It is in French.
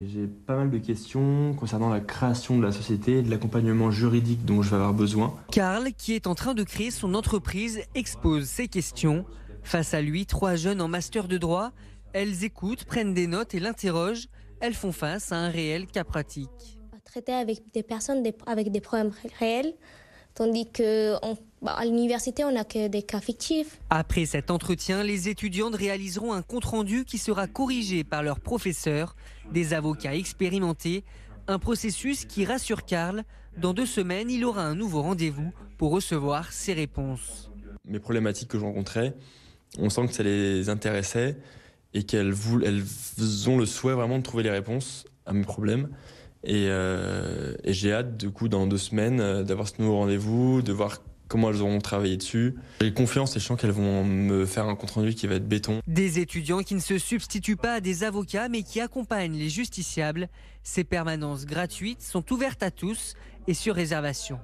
J'ai pas mal de questions concernant la création de la société et de l'accompagnement juridique dont je vais avoir besoin. Karl, qui est en train de créer son entreprise, expose ses questions. Face à lui, trois jeunes en master de droit. Elles écoutent, prennent des notes et l'interrogent. Elles font face à un réel cas pratique. Traiter avec des personnes avec des problèmes réels, Tandis que bah, à l'université, on n'a que des cas fictifs. Après cet entretien, les étudiantes réaliseront un compte-rendu qui sera corrigé par leurs professeurs, des avocats expérimentés, un processus qui rassure Karl. Dans deux semaines, il aura un nouveau rendez-vous pour recevoir ses réponses. Mes problématiques que je rencontrais, on sent que ça les intéressait et qu'elles elles ont le souhait vraiment de trouver les réponses à mes problèmes. Euh, et, j'ai hâte, du coup, dans deux semaines, euh, d'avoir ce nouveau rendez-vous, de voir comment elles auront travaillé dessus. J'ai confiance et je sens qu'elles vont me faire un compte-rendu qui va être béton. Des étudiants qui ne se substituent pas à des avocats, mais qui accompagnent les justiciables. Ces permanences gratuites sont ouvertes à tous et sur réservation.